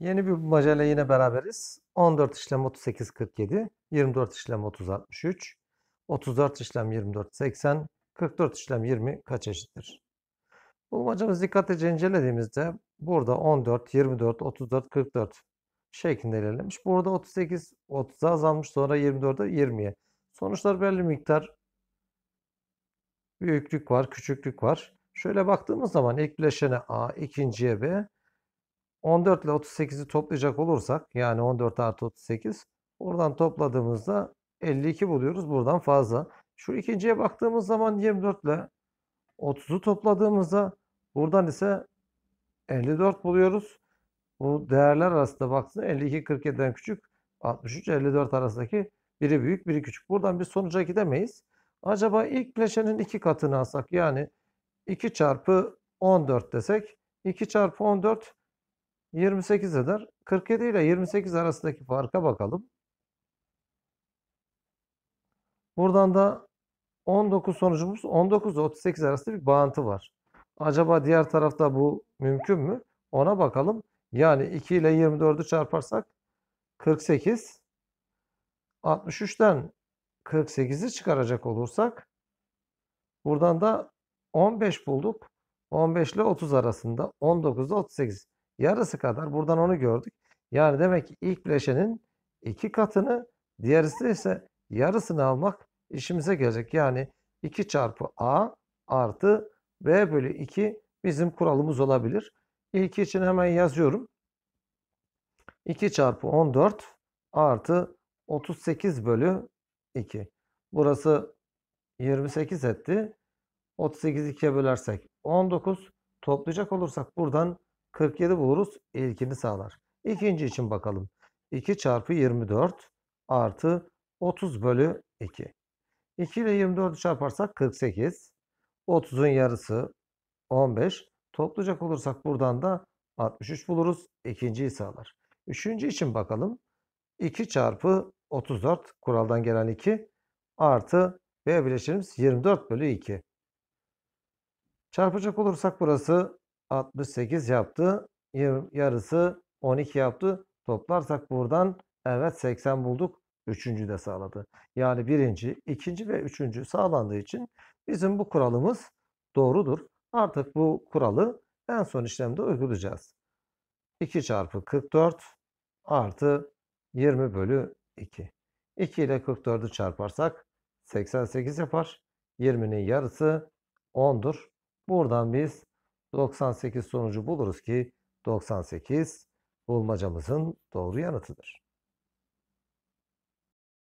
Yeni bir bulmaca yine beraberiz. 14 işlem 38 47, 24 işlem 30 63, 34 işlem 24 80, 44 işlem 20 kaç eşittir? Bulmacamız dikkatlice incelediğimizde burada 14, 24, 34, 44 şeklinde ilerlemiş. Burada 38, 30'a azalmış sonra 24'e 20'ye. Sonuçlar belli miktar büyüklük var, küçüklük var. Şöyle baktığımız zaman ilk bileşene A, ikinciye B, 14 ile 38'i toplayacak olursak yani 14 artı 38 oradan topladığımızda 52 buluyoruz. Buradan fazla. Şu ikinciye baktığımız zaman 24 ile 30'u topladığımızda buradan ise 54 buluyoruz. Bu değerler arasında baksın 52 47'den küçük 63 54 arasındaki biri büyük biri küçük. Buradan bir sonuca gidemeyiz. Acaba ilk bileşenin iki katını alsak yani 2 çarpı 14 desek 2 çarpı 14 28 eder. 47 ile 28 arasındaki farka bakalım. Buradan da 19 sonucumuz 19 ile 38 arasında bir bağıntı var. Acaba diğer tarafta bu mümkün mü? Ona bakalım. Yani 2 ile 24'ü çarparsak 48. 63'ten 48'i çıkaracak olursak buradan da 15 bulduk. 15 ile 30 arasında 19 ile 38 yarısı kadar. Buradan onu gördük. Yani demek ki ilk bileşenin iki katını diğerisi ise yarısını almak işimize gelecek. Yani 2 çarpı A artı B bölü 2 bizim kuralımız olabilir. İlk için hemen yazıyorum. 2 çarpı 14 artı 38 bölü 2. Burası 28 etti. 38 2'ye bölersek 19. Toplayacak olursak buradan 47 buluruz. İlkini sağlar. İkinci için bakalım. 2 çarpı 24 artı 30 bölü 2. 2 ile 24'ü çarparsak 48. 30'un yarısı 15. Toplayacak olursak buradan da 63 buluruz. İkinciyi sağlar. Üçüncü için bakalım. 2 çarpı 34 kuraldan gelen 2 artı B bileşenimiz 24 bölü 2. Çarpacak olursak burası 68 yaptı. Yarısı 12 yaptı. Toplarsak buradan evet 80 bulduk. Üçüncü de sağladı. Yani birinci, ikinci ve üçüncü sağlandığı için bizim bu kuralımız doğrudur. Artık bu kuralı en son işlemde uygulayacağız. 2 çarpı 44 artı 20 bölü 2. 2 ile 44'ü çarparsak 88 yapar. 20'nin yarısı 10'dur. Buradan biz 98 sonucu buluruz ki 98 bulmacamızın doğru yanıtıdır.